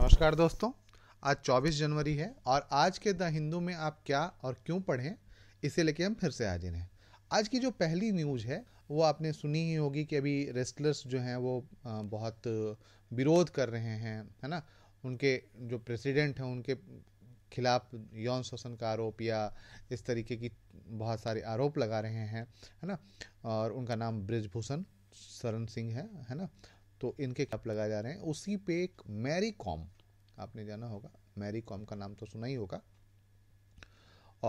नमस्कार दोस्तों आज 24 जनवरी है और आज के द हिंदू में आप क्या और क्यों पढ़ें इसे लेके हम फिर से हाजिर हैं आज की जो पहली न्यूज है वो आपने सुनी ही होगी कि अभी रेस्लर्स जो हैं वो बहुत विरोध कर रहे हैं है ना उनके जो प्रेसिडेंट हैं उनके खिलाफ यौन शोषण का आरोप या इस तरीके की बहुत सारे आरोप लगा रहे हैं है ना और उनका नाम ब्रजभूषण शरण सिंह है है ना तो इनके कैप लगाए जा रहे हैं उसी पे एक मैरी कॉम आपने जाना होगा मैरी कॉम का नाम तो सुना ही होगा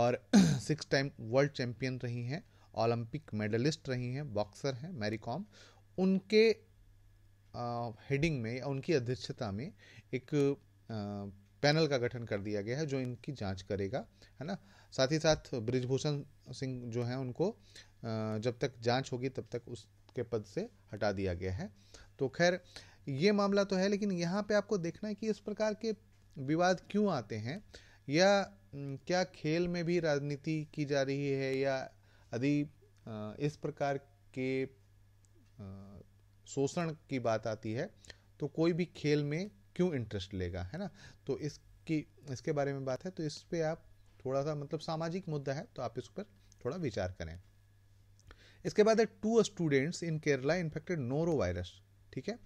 और सिक्स टाइम वर्ल्ड चैम्पियन रही हैं ओलंपिक मेडलिस्ट रही हैं बॉक्सर हैं मैरी कॉम उनके हेडिंग में या उनकी अध्यक्षता में एक पैनल का गठन कर दिया गया है जो इनकी जांच करेगा है ना साथ ही साथ ब्रिजभूषण सिंह जो है उनको जब तक जांच होगी तब तक उसके पद से हटा दिया गया है तो खैर ये मामला तो है लेकिन यहाँ पे आपको देखना है कि इस प्रकार के विवाद क्यों आते हैं या क्या खेल में भी राजनीति की जा रही है या यदि इस प्रकार के शोषण की बात आती है तो कोई भी खेल में क्यों इंटरेस्ट लेगा है ना तो इसकी इसके बारे में बात है तो इस पर आप थोड़ा सा मतलब सामाजिक मुद्दा है तो आप इस पर थोड़ा विचार करें इसके बाद है two students in Kerala infected norovirus ठीक है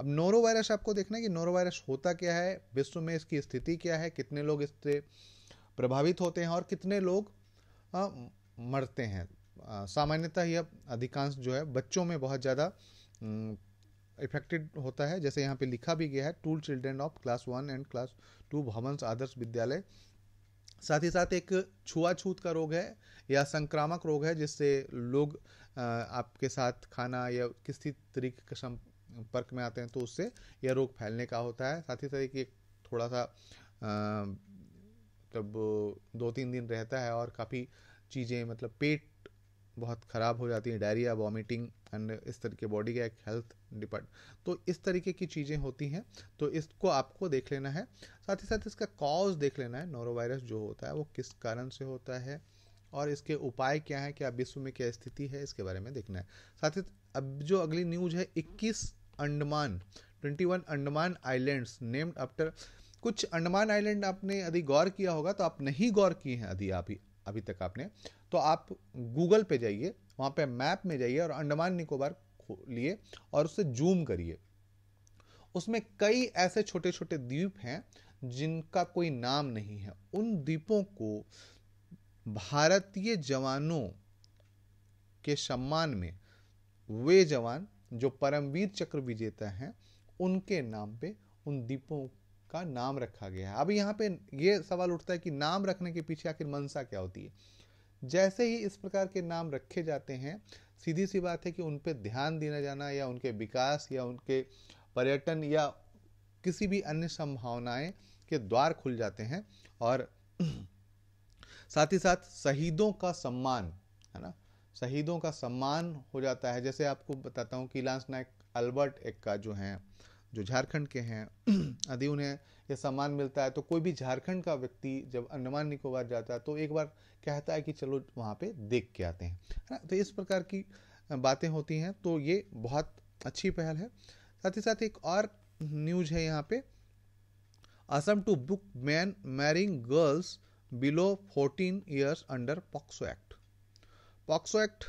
अब नोरो वायरस आपको देखना है कि नोरो वायरस होता क्या है विश्व में इसकी स्थिति क्या है कितने लोग इससे प्रभावित होते हैं और कितने लोग आ, मरते हैं सामान्यतः यह अधिकांश जो है बच्चों में बहुत ज़्यादा इफेक्टेड होता है जैसे यहाँ पे लिखा भी गया है two children of class one and class two Bhavans Adarsh Vidyalaya साथ ही साथ एक छुआछूत का रोग है या संक्रामक रोग है जिससे लोग आपके साथ खाना या किसी तरीके का संपर्क में आते हैं तो उससे यह रोग फैलने का होता है साथ ही साथ एक थोड़ा सा मतलब दो तीन दिन रहता है और काफ़ी चीज़ें मतलब पेट बहुत ख़राब हो जाती है डायरिया वॉमिटिंग एंड इस तरीके बॉडी का एक हेल्थ डिपेंड तो इस तरीके की चीज़ें होती हैं तो इसको आपको देख लेना है साथ ही साथ इसका कॉज देख लेना है नोरोवायरस जो होता है वो किस कारण से होता है और इसके उपाय क्या है क्या विश्व में क्या स्थिति है इसके बारे में देखना है साथ ही अब जो अगली न्यूज है 21 Andaman 21 Andaman islands named after कुछ अंडमान आइलैंड आपने यदि गौर किया होगा तो आप नहीं गौर किए हैं यदि आप अभी तक आपने तो आप गूगल पे जाइए वहाँ पे मैप में जाइए और अंडमान निकोबार खोलिए और उसे जूम करिए उसमें कई ऐसे छोटे छोटे द्वीप हैं जिनका कोई नाम नहीं है उन द्वीपों को भारतीय जवानों के सम्मान में वे जवान जो परमवीर चक्र विजेता हैं उनके नाम पे उन दीपों का नाम रखा गया है अब यहाँ पे ये सवाल उठता है कि नाम रखने के पीछे आखिर मनसा क्या होती है जैसे ही इस प्रकार के नाम रखे जाते हैं सीधी सी बात है कि उन पर ध्यान दिया जाना या उनके विकास या उनके पर्यटन या किसी भी अन्य संभावनाएं के द्वार खुल जाते हैं और साथ ही साथ शहीदों का सम्मान है ना शहीदों का सम्मान हो जाता है जैसे आपको बताता हूँ कि लांस नायक अल्बर्ट एक का जो हैं जो झारखंड के हैं यदि उन्हें यह सम्मान मिलता है तो कोई भी झारखंड का व्यक्ति जब अंडमान निकोबार जाता है तो एक बार कहता है कि चलो वहाँ पे देख के आते हैं है ना तो इस प्रकार की बातें होती हैं तो ये बहुत अच्छी पहल है साथ ही साथ एक और न्यूज है यहाँ पे Assam to book men marrying girls below fourteen years under POCSO act POCSO act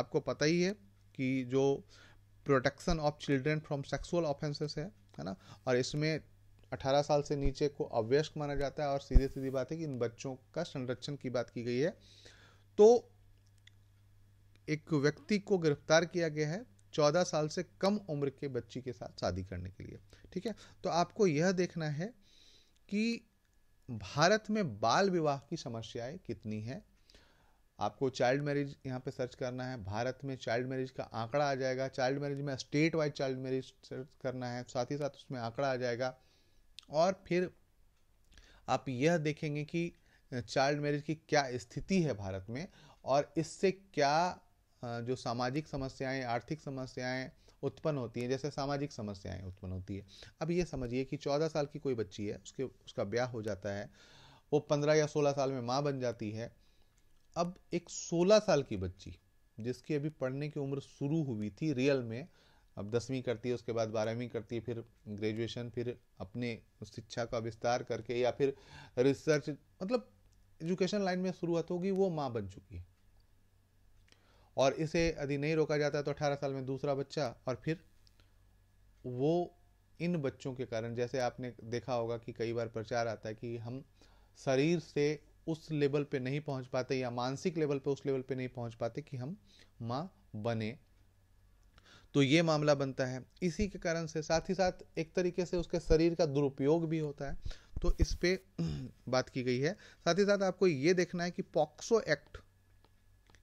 आपको पता ही है कि जो protection of children from sexual offences है है ना और इसमें 18 साल से नीचे को अव्यस्क माना जाता है और सीधे सीधी बात है कि इन बच्चों का संरक्षण की बात की गई है तो एक व्यक्ति को गिरफ्तार किया गया है 14 साल से कम उम्र के बच्ची के साथ शादी करने के लिए ठीक है तो आपको यह देखना है कि भारत में बाल विवाह की समस्याएं कितनी है आपको चाइल्ड मैरिज यहाँ पे सर्च करना है भारत में चाइल्ड मैरिज का आंकड़ा आ जाएगा चाइल्ड मैरिज में state wise child marriage search करना है साथ ही साथ उसमें आंकड़ा आ जाएगा और फिर आप यह देखेंगे कि चाइल्ड मैरिज की क्या स्थिति है भारत में और इससे क्या जो सामाजिक समस्याएं आर्थिक समस्याएं उत्पन्न होती हैं जैसे सामाजिक समस्याएं उत्पन्न होती है अब ये समझिए कि चौदह साल की कोई बच्ची है उसके उसका ब्याह हो जाता है वो पंद्रह या सोलह साल में माँ बन जाती है अब एक 16 साल की बच्ची जिसकी अभी पढ़ने की उम्र शुरू हुई थी रियल में अब दसवीं करती है उसके बाद बारहवीं करती है फिर ग्रेजुएशन फिर अपने शिक्षा का विस्तार करके या फिर रिसर्च मतलब एजुकेशन लाइन में शुरुआत होगी वो माँ बन चुकी है और इसे यदि नहीं रोका जाता तो अठारह साल में दूसरा बच्चा और फिर वो इन बच्चों के कारण जैसे आपने देखा होगा कि कई बार प्रचार आता है कि हम शरीर से उस लेवल पे नहीं पहुंच पाते या मानसिक लेवल पे उस लेवल पे नहीं पहुंच पाते कि हम माँ बने तो ये मामला बनता है इसी के कारण से साथ ही साथ एक तरीके से उसके शरीर का दुरुपयोग भी होता है तो इस पे बात की गई है साथ ही साथ आपको ये देखना है कि पॉक्सो एक्ट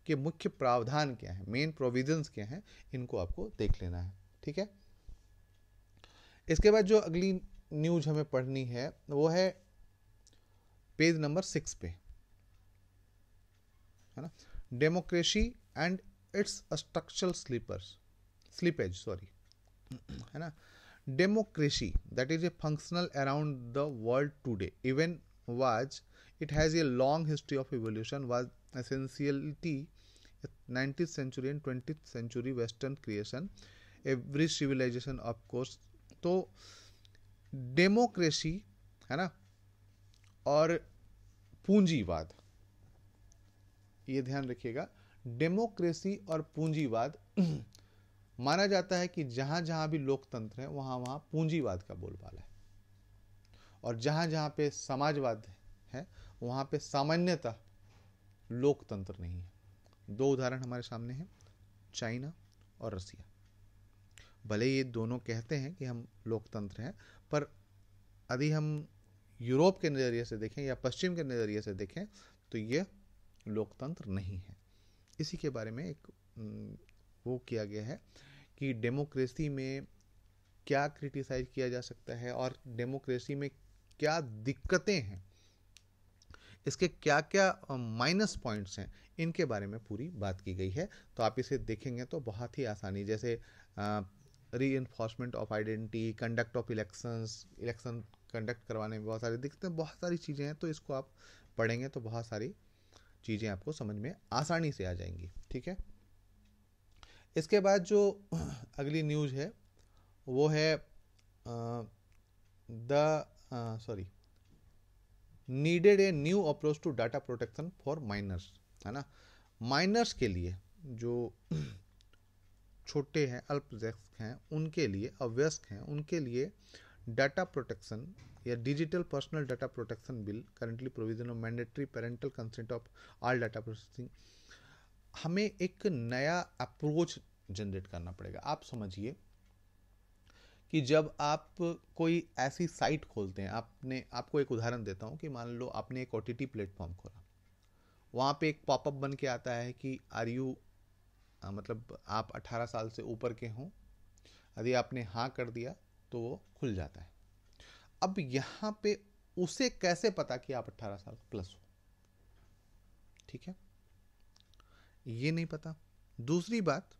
के मुख्य प्रावधान क्या है मेन प्रोविजंस क्या हैं इनको आपको देख लेना है ठीक है इसके बाद जो अगली न्यूज हमें पढ़नी है वो है पेज number six, पे है Democracy and it's it's structural slippers slippage sorry democracy that is a functional around the world today even was it has a long history of evolution was essentially 19th century and 20th century western creation every civilization of course So democracy, है ना पूंजीवाद ये ध्यान रखिएगा democracy और पूंजीवाद माना जाता है कि जहां जहां भी लोकतंत्र है वहां वहां पूंजीवाद का बोलबाला है और जहां जहां पे समाजवाद है वहां पे सामान्यतः लोकतंत्र नहीं है दो उदाहरण हमारे सामने हैं चाइना और रसिया भले ये दोनों कहते हैं कि हम लोकतंत्र हैं पर यदि हम यूरोप के नज़रिए से देखें या पश्चिम के नज़रिए से देखें तो ये लोकतंत्र नहीं है इसी के बारे में एक वो किया गया है कि डेमोक्रेसी में क्या क्रिटिसाइज किया जा सकता है और डेमोक्रेसी में क्या दिक्कतें हैं इसके क्या क्या माइनस पॉइंट्स हैं इनके बारे में पूरी बात की गई है तो आप इसे देखेंगे तो बहुत ही आसानी जैसे reinforcement of identity conduct of elections election conduct करवाने में बहुत सारी दिक्कतें बहुत सारी चीज़ें हैं तो इसको आप पढ़ेंगे तो बहुत सारी चीज़ें आपको समझ में आसानी से आ जाएंगी ठीक है इसके बाद जो अगली न्यूज़ है वो है the sorry needed a new approach to data protection for minors है ना माइनर्स के लिए जो छोटे हैं अल्पजेक्स हैं उनके लिए अव्यस्क हैं उनके लिए डाटा प्रोटेक्शन या digital personal data protection bill currently provision of mandatory parental consent of all data processing हमें एक नया अप्रोच जनरेट करना पड़ेगा आप समझिए कि जब आप कोई ऐसी साइट खोलते हैं आपने आपको एक उदाहरण देता हूँ कि मान लो आपने एक ओ टी प्लेटफॉर्म खोला वहाँ पे एक पॉपअप बन के आता है कि आर यू मतलब आप 18 साल से ऊपर के हों यदि आपने हाँ कर दिया तो वो खुल जाता है अब यहां पे उसे कैसे पता कि आप 18 साल प्लस हो ठीक है ये नहीं पता दूसरी बात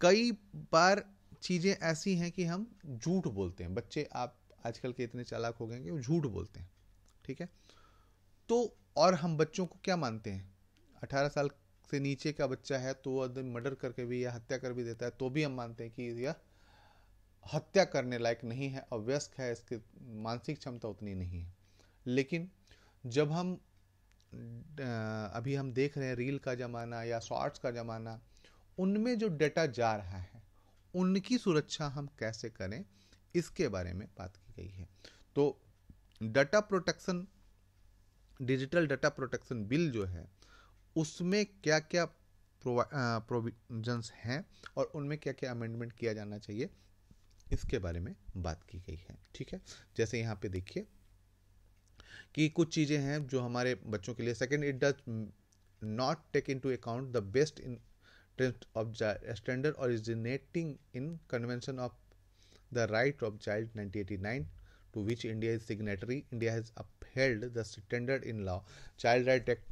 कई बार चीज़ें ऐसी हैं कि हम झूठ बोलते हैं बच्चे आप आजकल के इतने चालाक हो गए कि वो झूठ बोलते हैं ठीक है तो और हम बच्चों को क्या मानते हैं अठारह साल से नीचे का बच्चा है तो वह मर्डर करके भी या हत्या कर भी देता है तो भी हम मानते हैं कि यह हत्या करने लायक नहीं है अव्यस्क है इसकी मानसिक क्षमता उतनी नहीं है लेकिन जब हम अभी हम देख रहे हैं रील का ज़माना या शॉर्ट्स का ज़माना उनमें जो डेटा जा रहा है उनकी सुरक्षा हम कैसे करें इसके बारे में बात की गई है तो data protection digital data protection bill जो है उसमें क्या क्या प्रोविजंस हैं और उनमें क्या क्या अमेंडमेंट किया जाना चाहिए इसके बारे में बात की गई है ठीक है जैसे यहाँ पे देखिए कि कुछ चीज़ें हैं जो हमारे बच्चों के लिए second it does not take into account the best in terms of standard originating in convention of the right of child 1989 to which India is signatory India has upheld the standard in law child right act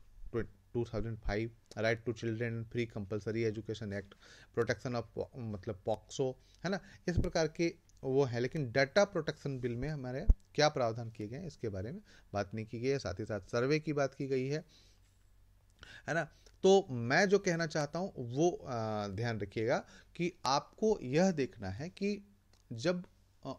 2005 right to children free compulsory education act protection of मतलब POCSO है ना इस प्रकार के वो है लेकिन data protection bill में हमारे क्या प्रावधान किए गए हैं इसके बारे में बात नहीं की गई है साथ ही साथ सर्वे की बात की गई है है ना तो मैं जो कहना चाहता हूँ वो ध्यान रखिएगा कि आपको यह देखना है कि जब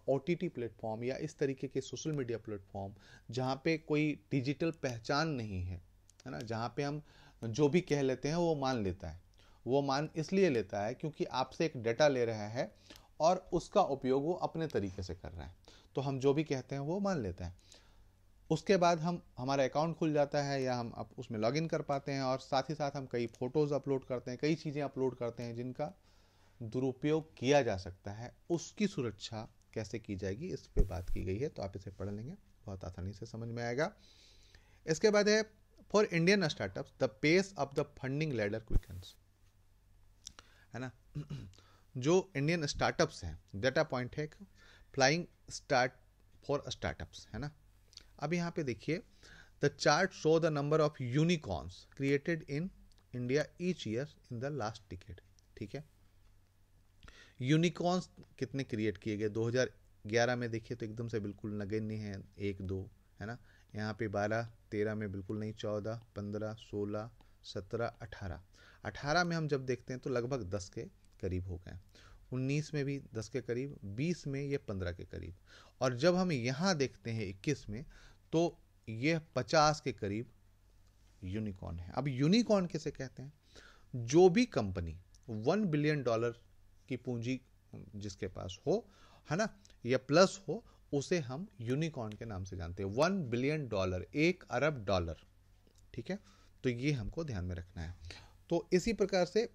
ओ टी टी प्लेटफॉर्म या इस तरीके के सोशल मीडिया प्लेटफॉर्म जहाँ पे कोई डिजिटल पहचान नहीं है है ना जहाँ पे हम जो भी कह लेते हैं वो मान लेता है वो मान इसलिए लेता है क्योंकि आपसे एक डेटा ले रहा है और उसका उपयोग वो अपने तरीके से कर रहा है तो हम जो भी कहते हैं वो मान लेता है उसके बाद हम हमारा अकाउंट खुल जाता है या हम अब उसमें लॉगिन कर पाते हैं और साथ ही साथ हम कई फ़ोटोज़ अपलोड करते हैं कई चीज़ें अपलोड करते हैं जिनका दुरुपयोग किया जा सकता है उसकी सुरक्षा कैसे की जाएगी इस पर बात की गई है तो आप इसे पढ़ लेंगे बहुत आसानी से समझ में आएगा इसके बाद है for Indian startup the pace of the funding ladder quickens है ना जो इंडियन स्टार्टअप्स हैं डेटा पॉइंट है फ्लाइंग स्टार्ट फॉर स्टार्टअप्स है ना अब यहाँ पे देखिए the chart show the number of unicorns created in India each year in the last decade ठीक है यूनिकॉर्न्स कितने क्रिएट किए गए 2011 में देखिए तो एकदम से बिल्कुल नगण्य है एक दो है ना यहाँ पे बारह तेरह में बिल्कुल नहीं चौदह पंद्रह सोलह सत्रह अठारह अठारह में हम जब देखते हैं तो लगभग दस के करीब हो गए उन्नीस में भी दस के करीब बीस में ये पंद्रह के करीब और जब हम यहाँ देखते हैं इक्कीस में तो यह पचास के करीब यूनिकॉर्न है अब यूनिकॉर्न कैसे कहते हैं जो भी कंपनी वन बिलियन डॉलर की पूंजी जिसके पास हो है ना या प्लस हो उसे हम यूनिकॉर्न के नाम से जानते हैं वन बिलियन डॉलर एक अरब डॉलर ठीक है तो ये हमको ध्यान में रखना है तो इसी प्रकार से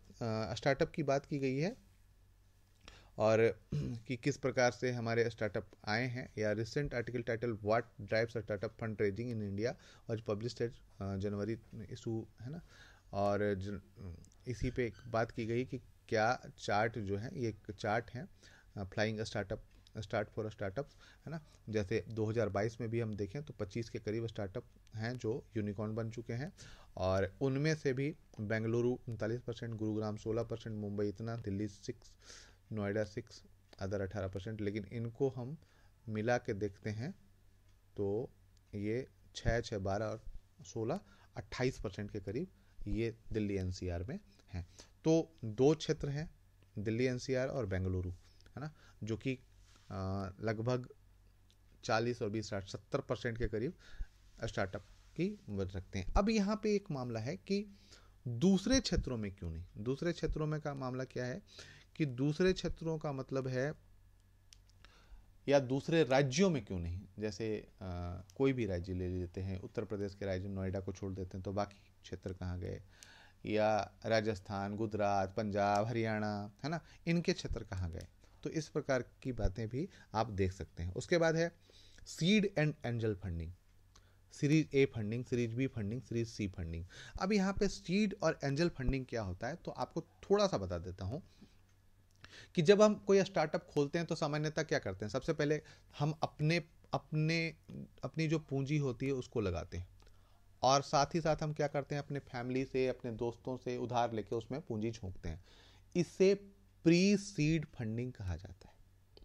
स्टार्टअप की बात की गई है और कि किस प्रकार से हमारे स्टार्टअप आए हैं या recent article title what drives startup fund raising in India और पब्लिश जनवरी इशू है ना और इसी पे बात की गई कि क्या चार्ट जो है ये चार्ट है flying startup start for startups है ना जैसे 2022 में भी हम देखें तो 25 के करीब स्टार्टअप हैं जो यूनिकॉर्न बन चुके हैं और उनमें से भी बेंगलुरु उनतालीस परसेंट गुरुग्राम सोलह परसेंट मुंबई इतना Delhi six Noida six other अठारह परसेंट लेकिन इनको हम मिला के देखते हैं तो ये छः छः बारह और सोलह अट्ठाईस परसेंट के करीब ये दिल्ली एन में हैं तो दो क्षेत्र हैं दिल्ली एन और बेंगलुरु है ना जो कि लगभग 40 और 20 साठ सत्तर परसेंट के करीब स्टार्टअप की बच सकते हैं अब यहाँ पे एक मामला है कि दूसरे क्षेत्रों में क्यों नहीं दूसरे क्षेत्रों में का मामला क्या है कि दूसरे क्षेत्रों का मतलब है या दूसरे राज्यों में क्यों नहीं जैसे आ, कोई भी राज्य ले लेते हैं उत्तर प्रदेश के राज्य नोएडा को छोड़ देते हैं तो बाकी क्षेत्र कहाँ गए या राजस्थान गुजरात पंजाब हरियाणा है ना इनके क्षेत्र कहाँ गए तो इस प्रकार की बातें भी आप देख सकते हैं उसके बाद है seed and angel funding series A funding series B funding series C funding अब यहाँ पे सीड और एंजल फंडिंग क्या होता है तो आपको थोड़ा सा बता देता हूँ कि जब हम कोई स्टार्टअप खोलते हैं तो सामान्यतः क्या करते हैं सबसे पहले हम अपने अपने अपनी जो पूंजी होती है उसको लगाते हैं और साथ ही साथ हम क्या करते हैं अपने फैमिली से अपने दोस्तों से उधार लेके उसमें पूंजी झोंकते हैं इससे प्री सीड फंडिंग कहा जाता है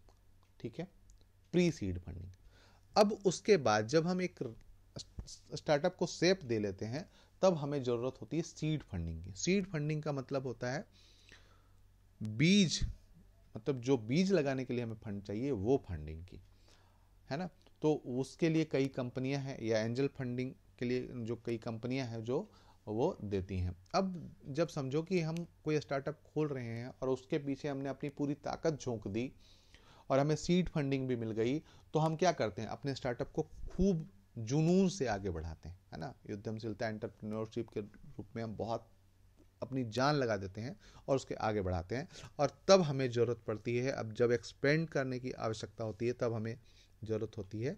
ठीक है प्री सीड फंडिंग अब उसके बाद जब हम एक स्टार्टअप को सेप दे लेते हैं तब हमें ज़रूरत होती है सीड फंडिंग की सीड फंडिंग का मतलब होता है बीज मतलब जो बीज लगाने के लिए हमें फंड चाहिए वो फंडिंग की है ना तो उसके लिए कई कंपनियां हैं या एंजल फंडिंग के लिए जो कई कंपनियां हैं जो वो देती हैं अब जब समझो कि हम कोई स्टार्टअप खोल रहे हैं और उसके पीछे हमने अपनी पूरी ताकत झोंक दी और हमें सीड फंडिंग भी मिल गई तो हम क्या करते हैं अपने स्टार्टअप को खूब जुनून से आगे बढ़ाते हैं है ना उद्यमशीलता एंटरप्रेन्योरशिप के रूप में हम बहुत अपनी जान लगा देते हैं और उसके आगे बढ़ाते हैं और तब हमें ज़रूरत पड़ती है अब जब एक्सपेंड करने की आवश्यकता होती है तब हमें ज़रूरत होती है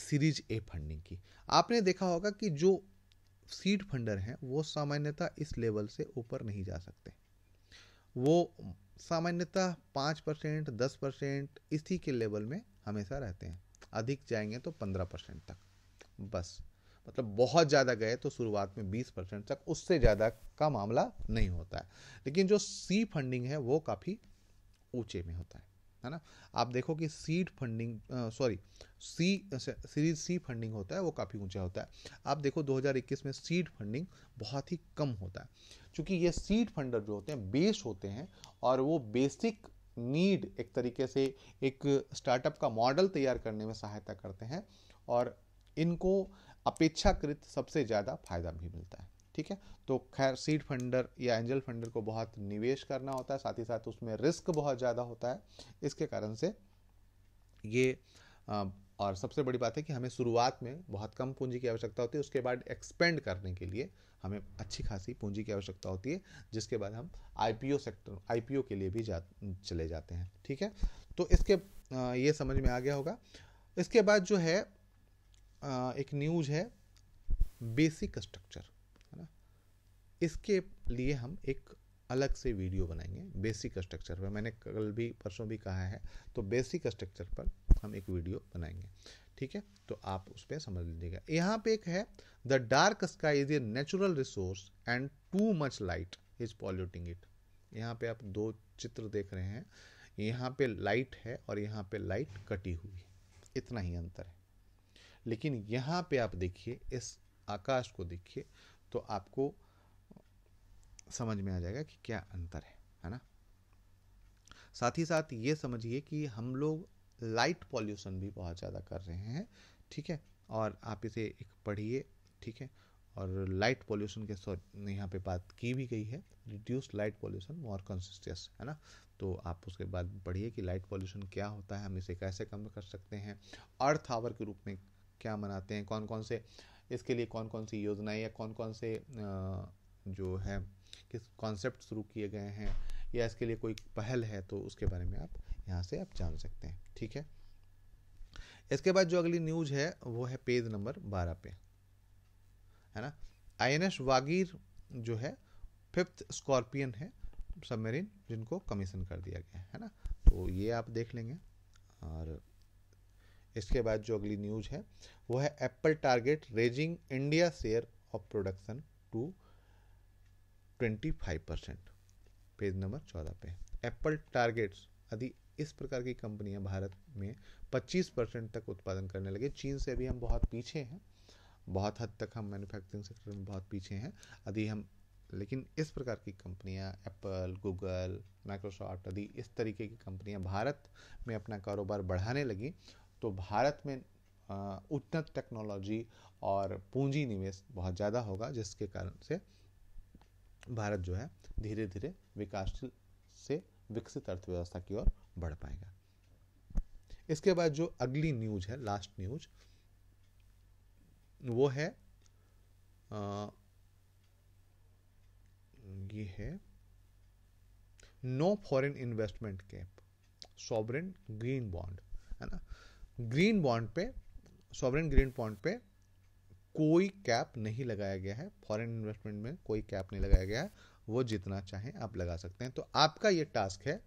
सीरीज ए फंडिंग की आपने देखा होगा कि जो सीड फंडर हैं वो सामान्यतः इस लेवल से ऊपर नहीं जा सकते वो सामान्यतः पाँच परसेंट दस परसेंट इसी के लेवल में हमेशा रहते हैं अधिक जाएंगे तो पंद्रह परसेंट तक बस मतलब बहुत ज़्यादा गए तो शुरुआत में बीस परसेंट तक उससे ज़्यादा का मामला नहीं होता है लेकिन जो सी फंडिंग है वो काफ़ी ऊंचे में होता है है ना आप देखो कि seed funding sorry C series C funding होता है वो काफ़ी ऊंचा होता है आप देखो 2021 में सीड फंडिंग बहुत ही कम होता है क्योंकि ये सीड फंडर जो होते हैं बेस्ड होते हैं और वो बेसिक नीड एक तरीके से एक स्टार्टअप का मॉडल तैयार करने में सहायता करते हैं और इनको अपेक्षाकृत सबसे ज़्यादा फायदा भी मिलता है ठीक है तो खैर सीड फंडर या एंजल फंडर को बहुत निवेश करना होता है साथ ही साथ उसमें रिस्क बहुत ज़्यादा होता है इसके कारण से ये आ, और सबसे बड़ी बात है कि हमें शुरुआत में बहुत कम पूंजी की आवश्यकता होती है उसके बाद एक्सपेंड करने के लिए हमें अच्छी खासी पूंजी की आवश्यकता होती है जिसके बाद हम आईपीओ सेक्टर आईपीओ के लिए भी जा चले जाते हैं ठीक है तो इसके ये समझ में आ गया होगा इसके बाद जो है एक न्यूज है बेसिक स्ट्रक्चर इसके लिए हम एक अलग से वीडियो बनाएंगे बेसिक स्ट्रक्चर पर मैंने कल भी परसों भी कहा है तो बेसिक स्ट्रक्चर पर हम एक वीडियो बनाएंगे ठीक है तो आप उस पर समझ लीजिएगा यहाँ पे एक है the dark sky is a natural resource and too much light is polluting it यहाँ पे आप दो चित्र देख रहे हैं यहाँ पे लाइट है और यहाँ पे लाइट कटी हुई है इतना ही अंतर है लेकिन यहाँ पे आप देखिए इस आकाश को देखिए तो आपको समझ में आ जाएगा कि क्या अंतर है है ना साथ ही साथ ये समझिए कि हम लोग लाइट पॉल्यूशन भी बहुत ज़्यादा कर रहे हैं ठीक है और आप इसे एक पढ़िए ठीक है और लाइट पॉल्यूशन के यहाँ पे बात की भी गई है reduce light pollution more conscientious है ना तो आप उसके बाद पढ़िए कि लाइट पॉल्यूशन क्या होता है हम इसे कैसे कम कर सकते हैं अर्थ आवर के रूप में क्या मनाते हैं कौन कौन से इसके लिए कौन कौन सी योजनाएं या कौन कौन से जो है किस कॉन्सेप्ट शुरू किए गए हैं या इसके लिए कोई पहल है तो उसके बारे में आप यहाँ से आप जान सकते हैं ठीक है इसके बाद जो अगली न्यूज है वो है पेज नंबर बारह पे है ना एस वागीर जो है फिफ्थ स्कॉर्पियन है सबमरीन जिनको कमीशन कर दिया गया है ना तो ये आप देख लेंगे और इसके बाद जो अगली न्यूज है वो है Apple target raising India share of production to twenty five percent page number चौदह पे एप्पल टारगेट्स आदि इस प्रकार की कंपनियां भारत में पच्चीस परसेंट तक उत्पादन करने लगे चीन से अभी हम बहुत पीछे हैं बहुत हद तक हम मैन्युफैक्चरिंग सेक्टर में बहुत पीछे हैं यदि हम लेकिन इस प्रकार की कंपनियां एप्पल गूगल माइक्रोसॉफ्ट आदि इस तरीके की कंपनियां भारत में अपना कारोबार बढ़ाने लगी तो भारत में उन्नत टेक्नोलॉजी और पूंजी निवेश बहुत ज़्यादा होगा जिसके कारण से भारत जो है धीरे धीरे विकासशील से विकसित अर्थव्यवस्था की ओर बढ़ पाएगा इसके बाद जो अगली न्यूज है लास्ट न्यूज वो है आ, ये है no foreign investment cap sovereign green bond है ना ग्रीन बॉन्ड पे सॉवरेन ग्रीन बॉन्ड पे कोई कैप नहीं लगाया गया है फॉरेन इन्वेस्टमेंट में कोई कैप नहीं लगाया गया है वो जितना चाहें आप लगा सकते हैं तो आपका ये टास्क है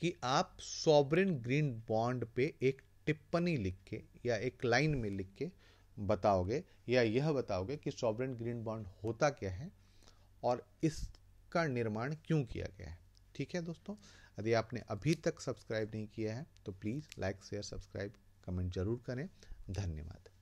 कि आप सॉबरिन ग्रीन बॉन्ड पे एक टिप्पणी लिख के या एक लाइन में लिख के बताओगे या यह बताओगे कि सॉबरिन ग्रीन बॉन्ड होता क्या है और इसका निर्माण क्यों किया गया है ठीक है दोस्तों यदि आपने अभी तक सब्सक्राइब नहीं किया है तो please like share subscribe comment जरूर करें धन्यवाद